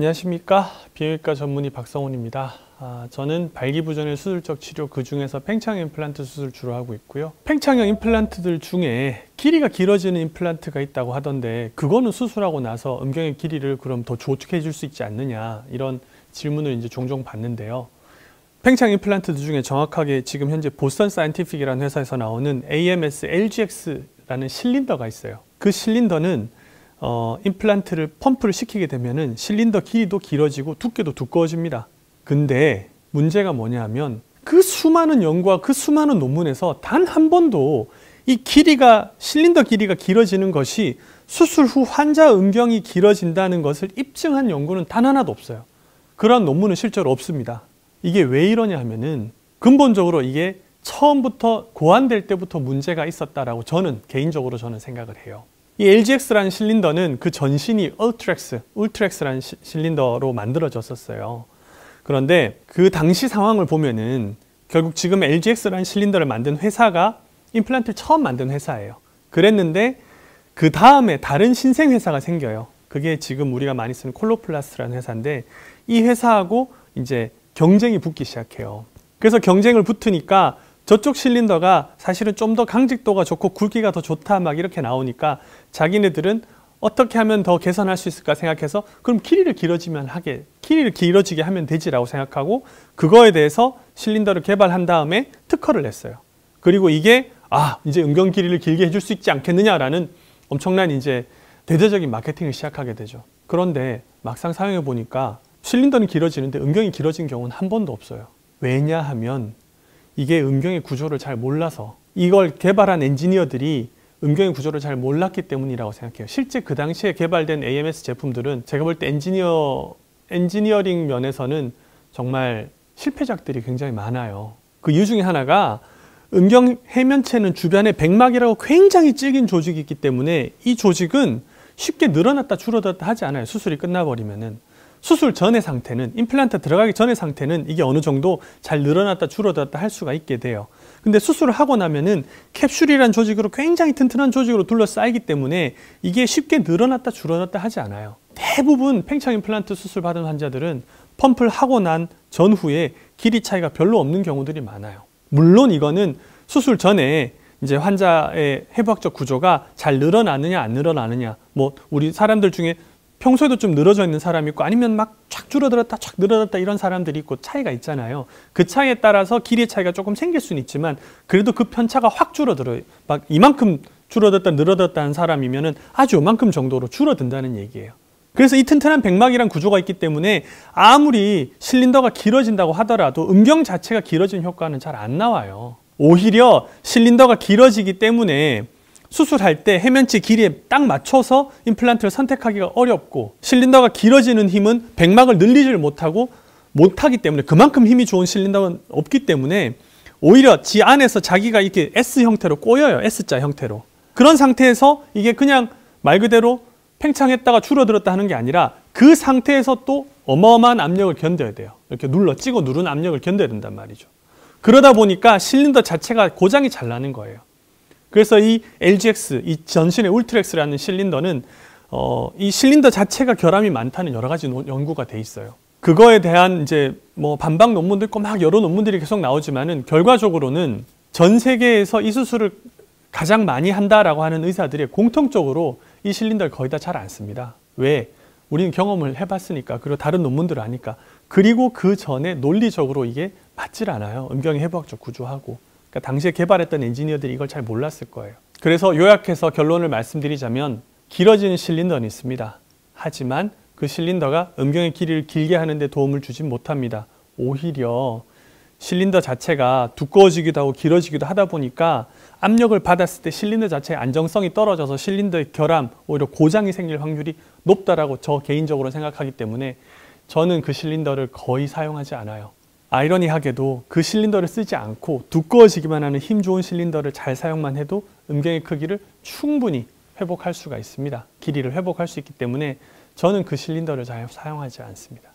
안녕하십니까. 비뇨기과 전문의 박성훈입니다. 아, 저는 발기부전의 수술적 치료 그 중에서 팽창 임플란트 수술 주로 하고 있고요. 팽창형 임플란트들 중에 길이가 길어지는 임플란트가 있다고 하던데 그거는 수술하고 나서 음경의 길이를 그럼 더 좋게 해줄 수 있지 않느냐 이런 질문을 이제 종종 받는데요. 팽창 임플란트들 중에 정확하게 지금 현재 보스턴 사이언티픽이라는 회사에서 나오는 AMS LGX라는 실린더가 있어요. 그 실린더는 어, 임플란트를 펌프를 시키게 되면은 실린더 길이도 길어지고 두께도 두꺼워집니다. 근데 문제가 뭐냐 하면 그 수많은 연구와 그 수많은 논문에서 단 한 번도 이 길이가 실린더 길이가 길어지는 것이 수술 후 환자 음경이 길어진다는 것을 입증한 연구는 단 하나도 없어요. 그러한 논문은 실제로 없습니다. 이게 왜 이러냐 하면은 근본적으로 이게 처음부터 고안될 때부터 문제가 있었다라고 저는 개인적으로 저는 생각을 해요. 이 LGX라는 실린더는 그 전신이 울트렉스, 울트렉스라는 시, 실린더로 만들어졌었어요. 그런데 그 당시 상황을 보면은 결국 지금 LGX라는 실린더를 만든 회사가 임플란트를 처음 만든 회사예요. 그랬는데 그 다음에 다른 신생 회사가 생겨요. 그게 지금 우리가 많이 쓰는 콜로플라스라는 회사인데 이 회사하고 이제 경쟁이 붙기 시작해요. 그래서 경쟁을 붙으니까 저쪽 실린더가 사실은 좀 더 강직도가 좋고 굵기가 더 좋다 막 이렇게 나오니까 자기네들은 어떻게 하면 더 개선할 수 있을까 생각해서 그럼 길이를 길어지면 하게 길이를 길어지게 하면 되지라고 생각하고 그거에 대해서 실린더를 개발한 다음에 특허를 냈어요. 그리고 이게 아 이제 음경 길이를 길게 해줄 수 있지 않겠느냐라는 엄청난 이제 대대적인 마케팅을 시작하게 되죠. 그런데 막상 사용해 보니까 실린더는 길어지는데 음경이 길어진 경우는 한 번도 없어요. 왜냐하면 이게 음경의 구조를 잘 몰라서 이걸 개발한 엔지니어들이 음경의 구조를 잘 몰랐기 때문이라고 생각해요. 실제 그 당시에 개발된 AMS 제품들은 제가 볼 때 엔지니어 엔지니어링 면에서는 정말 실패작들이 굉장히 많아요. 그 이유 중에 하나가 음경 해면체는 주변에 백막이라고 굉장히 질긴 조직이 있기 때문에 이 조직은 쉽게 늘어났다 줄어들었다 하지 않아요. 수술이 끝나버리면은. 수술 전의 상태는 임플란트 들어가기 전의 상태는 이게 어느 정도 잘 늘어났다 줄어들었다 할 수가 있게 돼요. 근데 수술을 하고 나면은 캡슐이란 조직으로 굉장히 튼튼한 조직으로 둘러싸이기 때문에 이게 쉽게 늘어났다 줄어났다 하지 않아요. 대부분 팽창 임플란트 수술 받은 환자들은 펌프를 하고 난 전후에 길이 차이가 별로 없는 경우들이 많아요. 물론 이거는 수술 전에 이제 환자의 해부학적 구조가 잘 늘어나느냐 안 늘어나느냐 뭐 우리 사람들 중에 평소에도 좀 늘어져 있는 사람이 있고 아니면 막 쫙 줄어들었다 쫙늘어졌다 이런 사람들이 있고 차이가 있잖아요. 그 차이에 따라서 길이의 차이가 조금 생길 수는 있지만 그래도 그 편차가 확 줄어들어요. 막 이만큼 줄어들다 었 늘어졌다 는 사람이면은 아주 요만큼 정도로 줄어든다는 얘기예요. 그래서 이 튼튼한 백막이란 구조가 있기 때문에 아무리 실린더가 길어진다고 하더라도 음경 자체가 길어진 효과는 잘 안 나와요. 오히려 실린더가 길어지기 때문에 수술할 때 해면치 길이에 딱 맞춰서 임플란트를 선택하기가 어렵고 실린더가 길어지는 힘은 백막을 늘리질 못하고 못하기 때문에 그만큼 힘이 좋은 실린더는 없기 때문에 오히려 지 안에서 자기가 이렇게 S 형태로 꼬여요. S자 형태로. 그런 상태에서 이게 그냥 말 그대로 팽창했다가 줄어들었다 하는 게 아니라 그 상태에서 또 어마어마한 압력을 견뎌야 돼요. 이렇게 눌러 찍어 누른 압력을 견뎌야 된단 말이죠. 그러다 보니까 실린더 자체가 고장이 잘 나는 거예요. 그래서 이 LGX, 이 전신의 울트렉스라는 실린더는 어, 이 실린더 자체가 결함이 많다는 여러 가지 연구가 돼 있어요. 그거에 대한 이제 뭐 반박 논문도 있고 막 여러 논문들이 계속 나오지만은 결과적으로는 전 세계에서 이 수술을 가장 많이 한다라고 하는 의사들이 공통적으로 이 실린더를 거의 다 잘 안 씁니다. 왜? 우리는 경험을 해봤으니까 그리고 다른 논문들을 아니까 그리고 그 전에 논리적으로 이게 맞질 않아요. 음경이 해부학적 구조하고 그러니까 당시에 개발했던 엔지니어들이 이걸 잘 몰랐을 거예요. 그래서 요약해서 결론을 말씀드리자면 길어지는 실린더는 있습니다. 하지만 그 실린더가 음경의 길이를 길게 하는데 도움을 주진 못합니다. 오히려 실린더 자체가 두꺼워지기도 하고 길어지기도 하다 보니까 압력을 받았을 때 실린더 자체의 안정성이 떨어져서 실린더의 결함, 오히려 고장이 생길 확률이 높다라고 저 개인적으로 생각하기 때문에 저는 그 실린더를 거의 사용하지 않아요. 아이러니하게도 그 실린더를 쓰지 않고 두꺼워지기만 하는 힘 좋은 실린더를 잘 사용만 해도 음경의 크기를 충분히 회복할 수가 있습니다. 길이를 회복할 수 있기 때문에 저는 그 실린더를 잘 사용하지 않습니다.